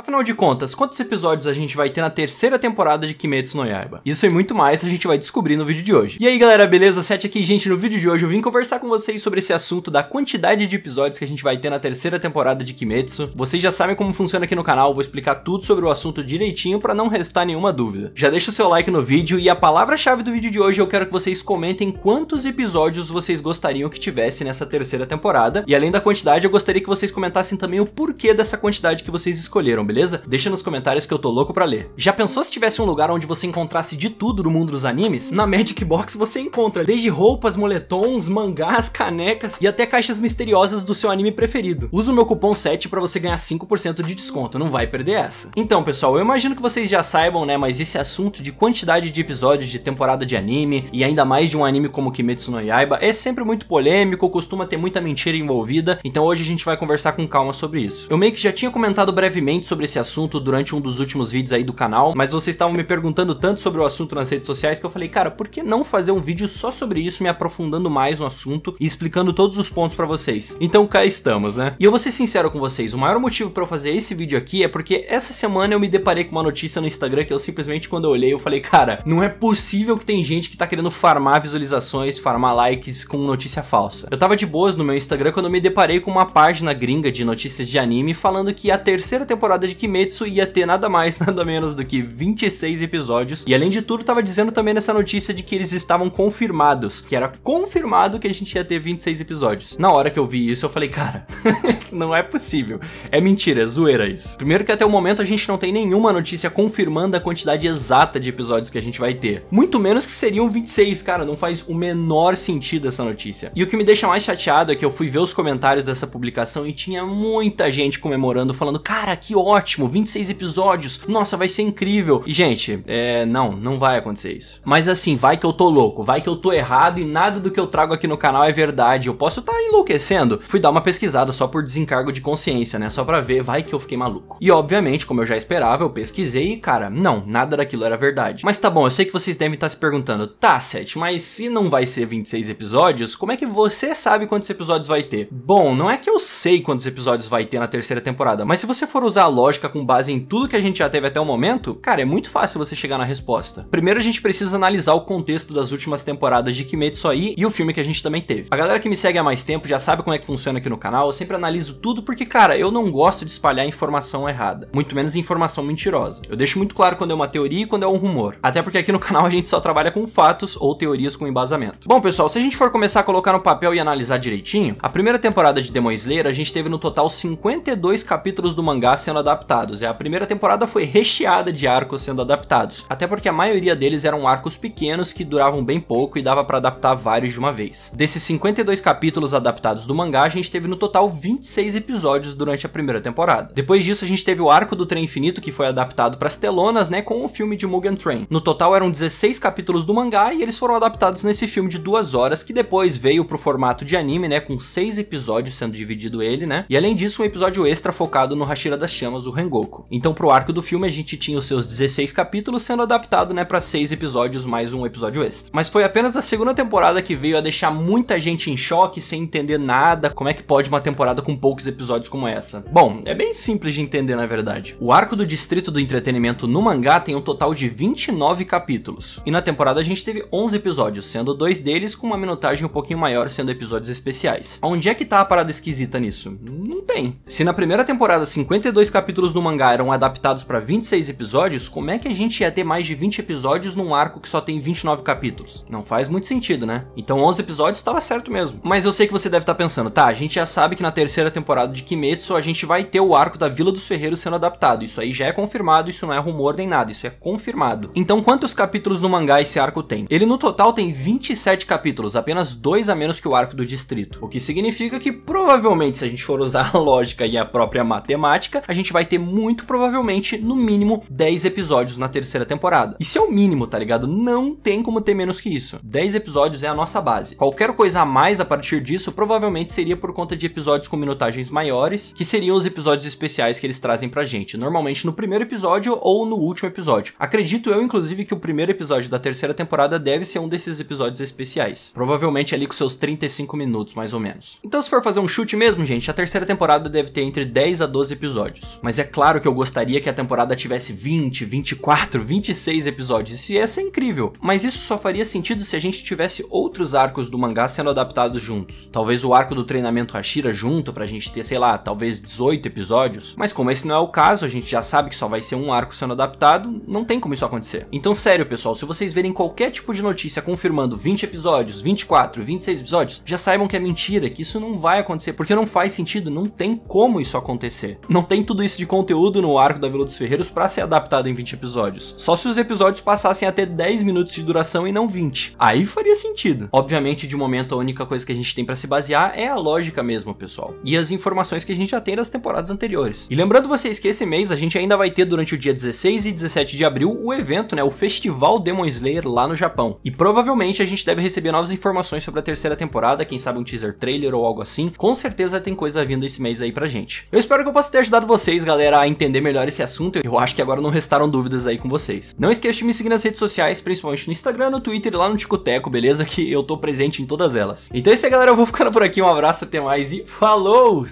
Afinal de contas, quantos episódios a gente vai ter na terceira temporada de Kimetsu no Yaiba? Isso e muito mais a gente vai descobrir no vídeo de hoje. E aí galera, beleza? Sete aqui, gente. No vídeo de hoje eu vim conversar com vocês sobre esse assunto da quantidade de episódios que a gente vai ter na terceira temporada de Kimetsu. Vocês já sabem como funciona aqui no canal, vou explicar tudo sobre o assunto direitinho para não restar nenhuma dúvida. Já deixa o seu like no vídeo e a palavra-chave do vídeo de hoje eu quero que vocês comentem quantos episódios vocês gostariam que tivesse nessa terceira temporada. E além da quantidade, eu gostaria que vocês comentassem também o porquê dessa quantidade que vocês escolheram, beleza? Deixa nos comentários que eu tô louco pra ler. Já pensou se tivesse um lugar onde você encontrasse de tudo do mundo dos animes? Na Magic Box você encontra desde roupas, moletons, mangás, canecas e até caixas misteriosas do seu anime preferido. Usa o meu cupom 7 para você ganhar 5% de desconto, não vai perder essa. Então, pessoal, eu imagino que vocês já saibam, né, mas esse assunto de quantidade de episódios de temporada de anime e ainda mais de um anime como Kimetsu no Yaiba é sempre muito polêmico, costuma ter muita mentira envolvida, então hoje a gente vai conversar com calma sobre isso. Eu meio que já tinha comentado brevemente sobre sobre esse assunto durante um dos últimos vídeos aí do canal, mas vocês estavam me perguntando tanto sobre o assunto nas redes sociais que eu falei, cara, por que não fazer um vídeo só sobre isso, me aprofundando mais no assunto e explicando todos os pontos para vocês? Então cá estamos, né? E eu vou ser sincero com vocês, o maior motivo para eu fazer esse vídeo aqui é porque essa semana eu me deparei com uma notícia no Instagram que eu simplesmente quando eu olhei eu falei, cara, não é possível que tem gente que tá querendo farmar visualizações, farmar likes com notícia falsa. Eu tava de boas no meu Instagram quando eu me deparei com uma página gringa de notícias de anime falando que a terceira temporada de Kimetsu ia ter nada mais, nada menos do que 26 episódios. E além de tudo, tava dizendo também nessa notícia de que eles estavam confirmados, que era confirmado que a gente ia ter 26 episódios. Na hora que eu vi isso, eu falei, cara, não é possível. É mentira, é zoeira isso. Primeiro que até o momento a gente não tem nenhuma notícia confirmando a quantidade exata de episódios que a gente vai ter. Muito menos que seriam 26, cara, não faz o menor sentido essa notícia. E o que me deixa mais chateado é que eu fui ver os comentários dessa publicação e tinha muita gente comemorando, falando, cara, que ótimo ótimo, 26 episódios, nossa, vai ser incrível. E, gente, é, não, não vai acontecer isso. Mas assim, vai que eu tô louco, vai que eu tô errado e nada do que eu trago aqui no canal é verdade. Eu posso estar tá enlouquecendo. Fui dar uma pesquisada só por desencargo de consciência, né? Só pra ver, vai que eu fiquei maluco. E obviamente, como eu já esperava, eu pesquisei e, cara, não, nada daquilo era verdade. Mas tá bom, eu sei que vocês devem estar tá se perguntando, tá, Seth, mas se não vai ser 26 episódios, como é que você sabe quantos episódios vai ter? Bom, não é que eu sei quantos episódios vai ter na terceira temporada, mas se você for usar a lógica lógica com base em tudo que a gente já teve até o momento, cara, é muito fácil você chegar na resposta. Primeiro a gente precisa analisar o contexto das últimas temporadas de Kimetsu aí e o filme que a gente também teve. A galera que me segue há mais tempo já sabe como é que funciona aqui no canal, eu sempre analiso tudo porque, cara, eu não gosto de espalhar informação errada, muito menos informação mentirosa. Eu deixo muito claro quando é uma teoria e quando é um rumor, até porque aqui no canal a gente só trabalha com fatos ou teorias com embasamento. Bom, pessoal, se a gente for começar a colocar no papel e analisar direitinho, a primeira temporada de Demon Slayer a gente teve no total 52 capítulos do mangá sendo adaptado adaptados, a primeira temporada foi recheada de arcos sendo adaptados, até porque a maioria deles eram arcos pequenos que duravam bem pouco e dava para adaptar vários de uma vez. Desses 52 capítulos adaptados do mangá, a gente teve no total 26 episódios durante a primeira temporada. Depois disso, a gente teve o arco do Trem Infinito, que foi adaptado para as telonas, né, com o filme de Mugen Train. No total eram 16 capítulos do mangá e eles foram adaptados nesse filme de duas horas, que depois veio pro formato de anime, né, com seis episódios sendo dividido ele, né, e além disso um episódio extra focado no Hashira das Chamas, Kazuo Rengoku. Então pro arco do filme a gente tinha os seus 16 capítulos sendo adaptado né, para 6 episódios mais um episódio extra. Mas foi apenas a segunda temporada que veio a deixar muita gente em choque, sem entender nada, como é que pode uma temporada com poucos episódios como essa. Bom, é bem simples de entender na verdade. O arco do Distrito do Entretenimento no mangá tem um total de 29 capítulos, e na temporada a gente teve 11 episódios, sendo dois deles com uma minutagem um pouquinho maior sendo episódios especiais. Onde é que tá a parada esquisita nisso? Não tem. Se na primeira temporada 52 capítulos capítulos do mangá eram adaptados para 26 episódios, como é que a gente ia ter mais de 20 episódios num arco que só tem 29 capítulos? Não faz muito sentido, né? Então 11 episódios estava certo mesmo. Mas eu sei que você deve estar tá pensando, tá, a gente já sabe que na terceira temporada de Kimetsu a gente vai ter o arco da Vila dos Ferreiros sendo adaptado. Isso aí já é confirmado, isso não é rumor nem nada, isso é confirmado. Então quantos capítulos no mangá esse arco tem? Ele no total tem 27 capítulos, apenas dois a menos que o arco do distrito. O que significa que provavelmente se a gente for usar a lógica e a própria matemática, a gente vai vai ter muito provavelmente, no mínimo, 10 episódios na terceira temporada. Isso é o mínimo, tá ligado? Não tem como ter menos que isso. 10 episódios é a nossa base. Qualquer coisa a mais a partir disso provavelmente seria por conta de episódios com minutagens maiores, que seriam os episódios especiais que eles trazem pra gente, normalmente no primeiro episódio ou no último episódio. Acredito eu, inclusive, que o primeiro episódio da terceira temporada deve ser um desses episódios especiais. Provavelmente ali com seus 35 minutos, mais ou menos. Então, se for fazer um chute mesmo, gente, a terceira temporada deve ter entre 10 a 12 episódios. Mas é claro que eu gostaria que a temporada tivesse 20, 24, 26 episódios, isso ia ser incrível. Mas isso só faria sentido se a gente tivesse outros arcos do mangá sendo adaptados juntos. Talvez o arco do treinamento Hashira junto pra gente ter, sei lá, talvez 18 episódios, mas como esse não é o caso, a gente já sabe que só vai ser um arco sendo adaptado, não tem como isso acontecer. Então, sério, pessoal, se vocês verem qualquer tipo de notícia confirmando 20 episódios, 24, 26 episódios, já saibam que é mentira, que isso não vai acontecer, porque não faz sentido, não tem como isso acontecer. Não tem tudo isso de conteúdo no arco da Vila dos Ferreiros para ser adaptado em 20 episódios. Só se os episódios passassem até 10 minutos de duração e não 20. Aí faria sentido. Obviamente, de momento, a única coisa que a gente tem para se basear é a lógica mesmo, pessoal. E as informações que a gente já tem das temporadas anteriores. E lembrando vocês que esse mês a gente ainda vai ter durante o dia 16 e 17 de abril o evento, né, o Festival Demon Slayer lá no Japão. E provavelmente a gente deve receber novas informações sobre a terceira temporada, quem sabe um teaser trailer ou algo assim. Com certeza tem coisa vindo esse mês aí pra gente. Eu espero que eu possa ter ajudado vocês, galera, a entender melhor esse assunto. Eu acho que agora não restaram dúvidas aí com vocês. Não esqueça de me seguir nas redes sociais, principalmente no Instagram, no Twitter e lá no Ticoteco, beleza? Que eu tô presente em todas elas. Então é isso aí, galera. Eu vou ficando por aqui. Um abraço, até mais e falou!